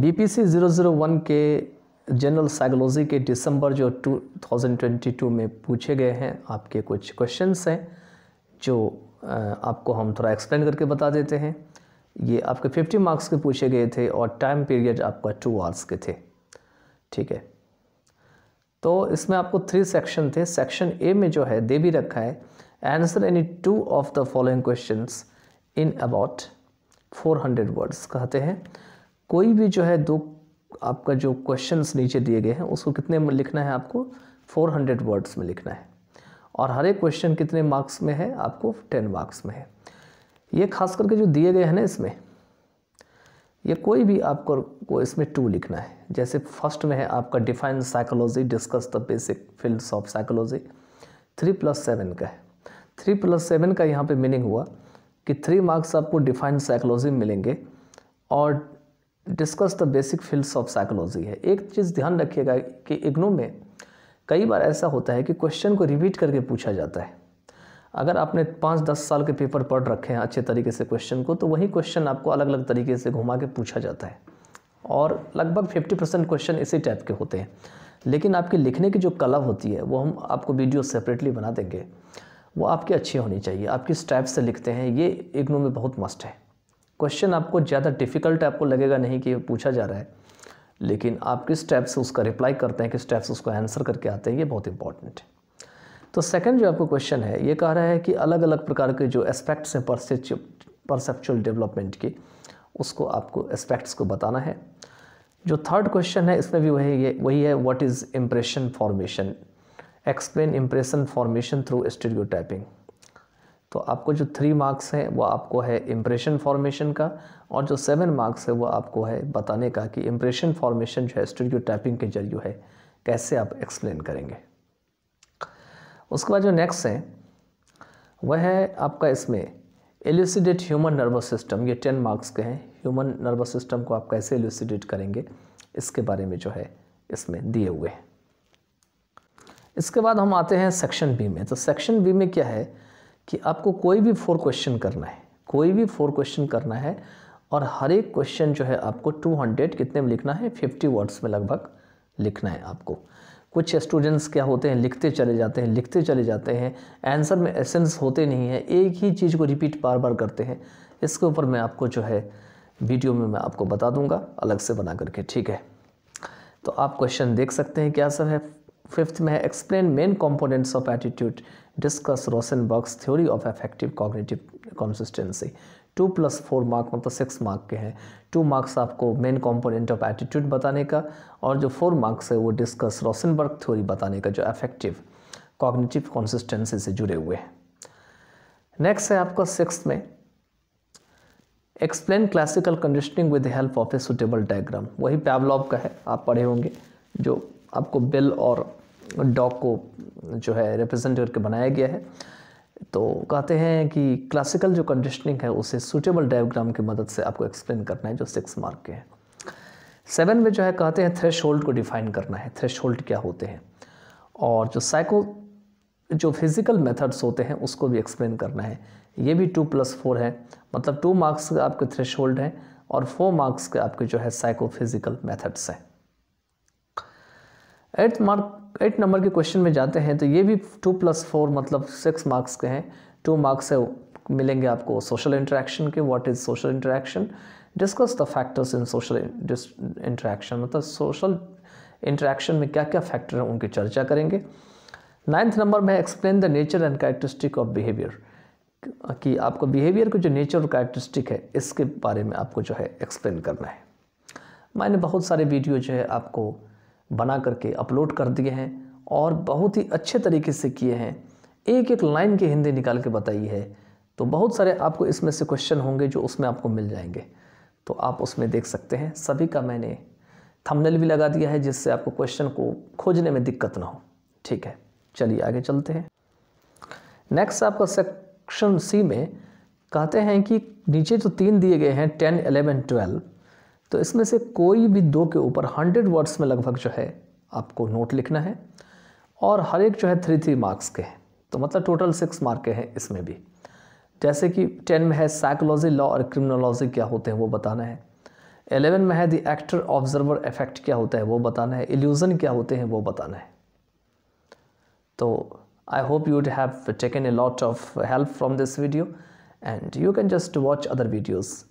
BPC 001 के general psychology के दिसंबर जो 2022 में पूछे गए हैं आपके कुछ क्वेश्चंस हैं जो आपको हम थोड़ा एक्सप्लेन करके बता देते हैं ये आपके 50 मार्क्स के पूछे गए थे और टाइम पीरियड आपका टू आवर्स के थे ठीक है तो इसमें आपको थ्री सेक्शन थे सेक्शन ए में जो है दे भी रखा है answer any two of the following questions in about 400 words कहते हैं कोई भी जो है दो आपका जो क्वेश्चंस नीचे दिए गए हैं उसको कितने में लिखना है आपको 400 वर्ड्स में लिखना है और हर एक क्वेश्चन कितने मार्क्स में है आपको 10 मार्क्स में है ये खास करके जो दिए गए हैं ना इसमें ये कोई भी आपको को इसमें टू लिखना है जैसे फर्स्ट में है आपका define psychology discuss the basic fields of psychology three plus seven का है थ्री प्लस सेवन का यहाँ पे मीनिंग हुआ कि थ्री मार्क्स आपको डिफाइन साइकोलॉजी मिलेंगे और discuss the basic fields of psychology है एक चीज़ ध्यान रखिएगा कि इग्नो में कई बार ऐसा होता है कि क्वेश्चन को रिपीट करके पूछा जाता है अगर आपने पाँच दस साल के पेपर पढ़ रखे हैं अच्छे तरीके से क्वेश्चन को तो वही क्वेश्चन आपको अलग अलग तरीके से घुमा के पूछा जाता है और लगभग फिफ्टी परसेंट क्वेश्चन इसी टाइप के होते हैं लेकिन आपकी लिखने की जो कला होती है वो हम आपको वीडियो सेपरेटली बना देंगे वो आपकी अच्छी होनी चाहिए आप किस टाइप से लिखते हैं ये इग्नो में बहुत मस्ट है क्वेश्चन आपको ज़्यादा डिफ़िकल्ट आपको लगेगा नहीं कि पूछा जा रहा है लेकिन आप किस टाइप से उसका रिप्लाई करते हैं किस टाइप से उसको आंसर करके आते हैं ये बहुत इंपॉर्टेंट है तो सेकंड जो आपको क्वेश्चन है ये कह रहा है कि अलग अलग प्रकार के जो एस्पेक्ट्स हैं परसेप्चुअल डेवलपमेंट के उसको आपको एस्पेक्ट्स को बताना है जो थर्ड क्वेश्चन है इसमें भी वही है वही है what is impression formation explain impression formation through stereotyping तो आपको जो थ्री मार्क्स हैं वो आपको है इम्प्रेशन फॉर्मेशन का और जो सेवन मार्क्स है वो आपको है बताने का कि इम्प्रेशन फॉर्मेशन जो है स्टूडियो टाइपिंग के जरिए है कैसे आप एक्सप्लेन करेंगे उसके बाद जो नेक्स्ट है वह है आपका इसमें एलिसिडेट ह्यूमन नर्वस सिस्टम ये टेन मार्क्स के हैं ह्यूमन नर्वस सिस्टम को आप कैसे एलिसिडेट करेंगे इसके बारे में जो है इसमें दिए हुए हैं इसके बाद हम आते हैं सेक्शन बी में तो सेक्शन बी में क्या है कि आपको कोई भी फोर क्वेश्चन करना है कोई भी फोर क्वेश्चन करना है और हर एक क्वेश्चन जो है आपको 200 कितने में लिखना है 50 वर्ड्स में लगभग लिखना है आपको कुछ स्टूडेंट्स क्या होते हैं लिखते चले जाते हैं लिखते चले जाते हैं आंसर में एसेंस होते नहीं है एक ही चीज़ को रिपीट बार बार करते हैं इसके ऊपर मैं आपको जो है वीडियो में मैं आपको बता दूंगा अलग से बना करके ठीक है तो आप क्वेश्चन देख सकते हैं क्या सर है फिफ्थ में है explain main components of attitude discuss Berg's theory of affective cognitive consistency two plus four mark मतलब सिक्स मार्क के हैं टू मार्क्स आपको मेन कंपोनेंट ऑफ एटीट्यूड बताने का और जो फोर मार्क्स है वो डिस्कस रोसनबर्ग थ्योरी बताने का जो एफेक्टिव कॉग्निटिव कॉन्सिस्टेंसी से जुड़े हुए हैं नेक्स्ट है आपका सिक्स में explain classical conditioning with help of a suitable diagram वही पैवलॉव का है आप पढ़े होंगे जो आपको बिल और डॉग को जो है रिप्रेजेंट करके बनाया गया है तो कहते हैं कि क्लासिकल जो कंडीशनिंग है उसे सूटेबल डायग्राम की मदद से आपको एक्सप्लेन करना है जो सिक्स मार्क के हैं सेवन में जो है कहते हैं थ्रेश को डिफ़ाइन करना है थ्रेश क्या होते हैं और जो साइको जो फिज़िकल मेथड्स होते हैं उसको भी एक्सप्लेन करना है ये भी टू प्लस फोर है मतलब टू मार्क्स के आपके थ्रेश हैं और फोर मार्क्स के आपके जो है साइको फिज़िकल मेथड्स हैं एट्थ मार्क एट नंबर के क्वेश्चन में जाते हैं तो ये भी टू प्लस फोर मतलब सिक्स मार्क्स के हैं टू मार्क्स से मिलेंगे आपको सोशल इंटरेक्शन के what is social interaction discuss the factors in social interaction मतलब सोशल इंटरेक्शन में क्या क्या फैक्टर हैं उनकी चर्चा करेंगे नाइन्थ नंबर में explain the nature and characteristic of behaviour कि आपको बिहेवियर को जो नेचर और कैरेक्टरिस्टिक है इसके बारे में आपको जो है एक्सप्लेन करना है मैंने बहुत सारे वीडियो जो है आपको बना करके अपलोड कर दिए हैं और बहुत ही अच्छे तरीके से किए हैं एक एक लाइन की हिंदी निकाल के बताई है तो बहुत सारे आपको इसमें से क्वेश्चन होंगे जो उसमें आपको मिल जाएंगे तो आप उसमें देख सकते हैं सभी का मैंने थंबनेल भी लगा दिया है जिससे आपको क्वेश्चन को खोजने में दिक्कत ना हो ठीक है चलिए आगे चलते हैं नेक्स्ट आपका सेक्शन सी में कहते हैं कि नीचे जो तो तीन दिए गए हैं टेन एलेवन ट्वेल्व तो इसमें से कोई भी दो के ऊपर हंड्रेड वर्ड्स में लगभग जो है आपको नोट लिखना है और हर एक जो है थ्री थ्री मार्क्स के हैं तो मतलब टोटल सिक्स मार्क के हैं इसमें भी जैसे कि टेन में है साइकोलॉजी लॉ और क्रिमिनोलॉजी क्या होते हैं वो बताना है एलेवन में है द एक्टर ऑब्जर्वर इफेक्ट क्या होता है वो बताना है इल्यूज़न क्या होते हैं वो बताना है तो I hope you have taken a lot of help from this video and you can just watch other videos